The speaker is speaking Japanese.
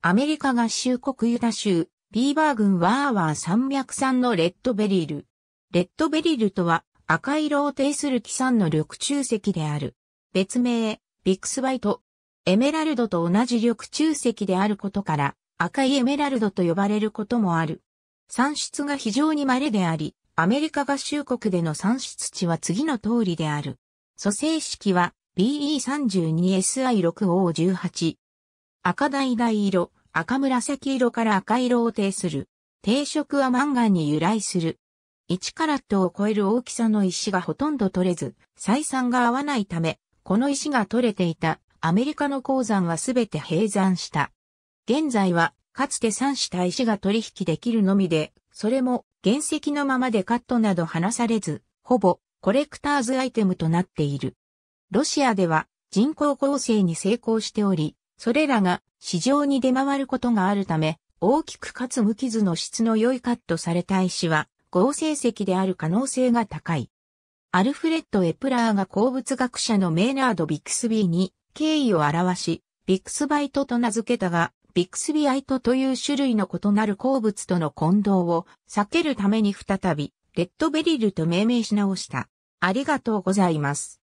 アメリカ合衆国ユタ州、ビーバー郡ワーワー山脈産のレッドベリル。レッドベリルとは赤色を呈する木酸の緑中石である。別名、ビクスバイト。エメラルドと同じ緑中石であることから、赤いエメラルドと呼ばれることもある。産出が非常に稀であり、アメリカ合衆国での産出値は次の通りである。組成式は BE32SI6O18。赤橙色、赤紫色から赤色を呈する。定色はマンガンに由来する。1カラットを超える大きさの石がほとんど取れず、採算が合わないため、この石が取れていたアメリカの鉱山はすべて閉山した。現在は、かつて3した石が取引できるのみで、それも原石のままでカットなど離されず、ほぼコレクターズアイテムとなっている。ロシアでは人工構成に成功しており、それらが市場に出回ることがあるため、大きくかつ無傷の質の良いカットされた石は合成石である可能性が高い。アルフレッド・エプラーが鉱物学者のメーナード・ビクスビーに敬意を表し、ビクスバイトと名付けたが、ビクスビアイトという種類の異なる鉱物との混同を避けるために再び、レッドベリルと命名し直した。ありがとうございます。